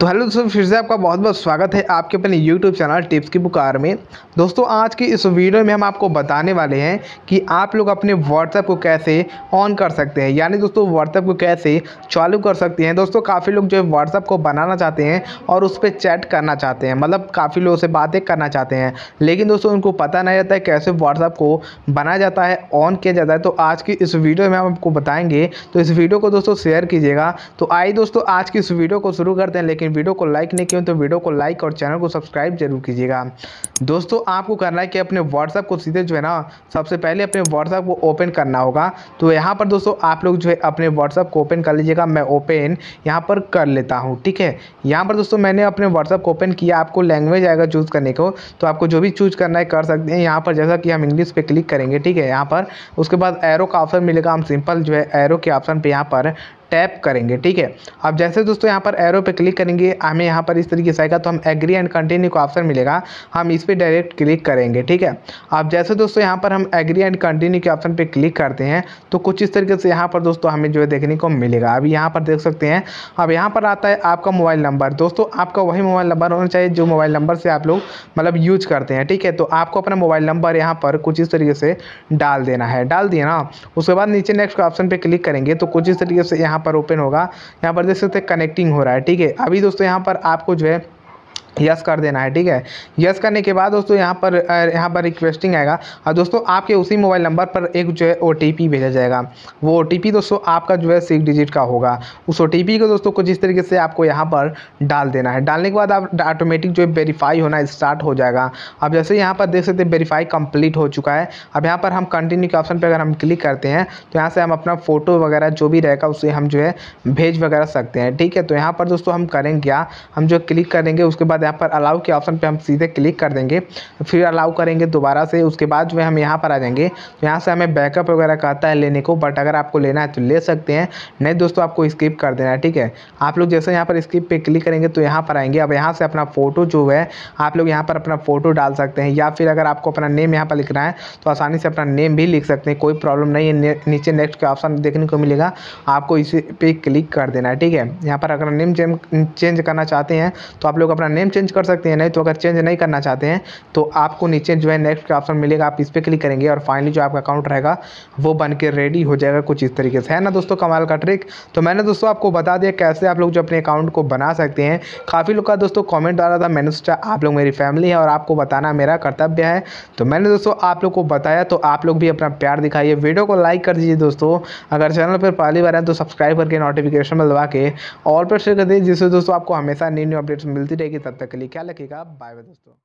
तो हेलो दोस्तों फिर से आपका बहुत बहुत स्वागत है आपके अपने यूट्यूब चैनल टिप्स की बुकार में दोस्तों आज की इस वीडियो में हम आपको बताने वाले हैं कि आप लोग अपने व्हाट्सएप को कैसे ऑन कर सकते हैं यानी दोस्तों व्हाट्सएप को कैसे चालू कर सकते हैं दोस्तों काफ़ी लोग जो है व्हाट्सएप को बनाना चाहते हैं और उस पर चैट करना चाहते हैं मतलब काफ़ी लोगों से बातें करना चाहते हैं लेकिन दोस्तों उनको पता नहीं रहता है कैसे व्हाट्सएप को बनाया जाता है ऑन किया जाता है तो आज की इस वीडियो में हम आपको बताएँगे तो इस वीडियो को दोस्तों शेयर कीजिएगा तो आइए दोस्तों आज की इस वीडियो को शुरू करते हैं लेकिन वीडियो को लाइक नहीं किए तो वीडियो को लाइक और चैनल को सब्सक्राइब जरूर कीजिएगा दोस्तों आपको करना है कि अपने व्हाट्सअप को सीधे जो है ना सबसे पहले अपने व्हाट्सअप को ओपन करना होगा तो यहाँ पर दोस्तों आप लोग जो है अपने व्हाट्सअप को ओपन कर लीजिएगा मैं ओपन यहाँ पर कर लेता हूँ ठीक है यहाँ पर दोस्तों मैंने अपने व्हाट्सअप को ओपन किया आपको लैंग्वेज आएगा चूज़ करने को तो आपको जो भी चूज करना है कर सकते हैं यहाँ पर जैसा कि हम इंग्लिश पर क्लिक करेंगे ठीक है यहाँ पर उसके बाद एरो का ऑप्शन मिलेगा हम सिंपल जो है एरो के ऑप्शन पर यहाँ पर टैप करेंगे ठीक है अब जैसे दोस्तों यहाँ पर एरो पे क्लिक करेंगे हमें यहाँ पर इस तरीके से आएगा तो हम एग्री एंड कंटिन्यू का ऑप्शन मिलेगा हम इस पर डायरेक्ट क्लिक करेंगे ठीक है अब जैसे दोस्तों यहाँ पर हम एग्री एंड कंटिन्यू के ऑप्शन पर क्लिक करते हैं तो कुछ इस तरीके से यहाँ पर दोस्तों हमें जो है देखने को मिलेगा अभी यहाँ पर देख सकते हैं अब यहाँ पर आता है आपका मोबाइल नंबर दोस्तों आपका वही मोबाइल नंबर होना चाहिए जो मोबाइल नंबर से आप लोग मतलब यूज करते हैं ठीक है तो आपको अपना मोबाइल नंबर यहाँ पर कुछ इस तरीके से डाल देना है डाल दिया ना उसके बाद नीचे नेक्स्ट ऑप्शन पर क्लिक करेंगे तो कुछ इस तरीके से यहाँ पर ओपन होगा यहाँ पर देख सकते हैं कनेक्टिंग हो रहा है ठीक है अभी दोस्तों यहाँ पर आपको जो है यस कर देना है ठीक है यस करने के बाद दोस्तों यहाँ पर यहाँ पर रिक्वेस्टिंग आएगा और दोस्तों आपके उसी मोबाइल नंबर पर एक जो है ओ भेजा जाएगा वो ओ दोस्तों आपका जो है सिक्स डिजिट का होगा उस ओ को दोस्तों कुछ इस तरीके से आपको यहाँ पर डाल देना है डालने के बाद आप ऑटोमेटिक जो है वेरीफाई होना स्टार्ट हो जाएगा अब जैसे यहाँ पर देख सकते वेरीफाई कम्प्लीट हो चुका है अब यहाँ पर हम कंटिन्यू के ऑप्शन पर अगर हम क्लिक करते हैं तो यहाँ से हम अपना फ़ोटो वगैरह जो भी रहेगा उसे हम जो है भेज वगैरह सकते हैं ठीक है तो यहाँ पर दोस्तों हम करेंगे क्या हम जो क्लिक करेंगे उसके बाद यहाँ पर अलाउ के ऑप्शन पे हम सीधे क्लिक कर देंगे फिर अलाउ करेंगे दोबारा से उसके बाद जो है हम यहाँ पर आ जाएंगे तो यहाँ से हमें बैकअप वगैरह कहता है लेने को बट अगर आपको लेना है तो ले सकते हैं नहीं दोस्तों आपको स्किप कर देना है ठीक है आप लोग जैसे यहाँ पर स्किप पे क्लिक करेंगे तो यहाँ पर आएंगे अब यहाँ से अपना फ़ोटो जो है आप लोग यहाँ पर अपना फ़ोटो डाल सकते हैं या फिर अगर आपको अपना नेम यहाँ पर लिखना है तो आसानी से अपना नेम भी लिख सकते हैं कोई प्रॉब्लम नहीं है नीचे नेक्स्ट का ऑप्शन देखने को मिलेगा आपको इसी पर क्लिक कर देना है ठीक है यहाँ पर अगर नेम चेंज करना चाहते हैं तो आप लोग अपना नेम चेंज कर सकते हैं नहीं तो अगर चेंज नहीं करना चाहते हैं तो आपको नीचे जो है नेक्स्ट का ऑप्शन मिलेगा आप इस पर क्लिक करेंगे और फाइनली जो आपका अकाउंट रहेगा वो बन के रेडी हो जाएगा कुछ इस तरीके से है ना दोस्तों कमाल का ट्रिक तो मैंने दोस्तों आपको बता दिया कैसे आप लोग जो अपने अकाउंट को बना सकते हैं काफ़ी लोग का दोस्तों कॉमेंट आ रहा था मैंने सोचा आप लोग मेरी फैमिली है और आपको बताना मेरा कर्तव्य है तो मैंने दोस्तों आप लोग को बताया तो आप लोग भी अपना प्यार दिखाइए वीडियो को लाइक कर दीजिए दोस्तों अगर चैनल पर पहली बार है तो सब्सक्राइब करके नोटिफिकेशन में दबा के और पर शेयर कर दीजिए जिससे दोस्तों आपको हमेशा न्यू न्यू अपडेट्स मिलती रहेगी तब तक के लिए क्या लगेगा बाय बाय दोस्तों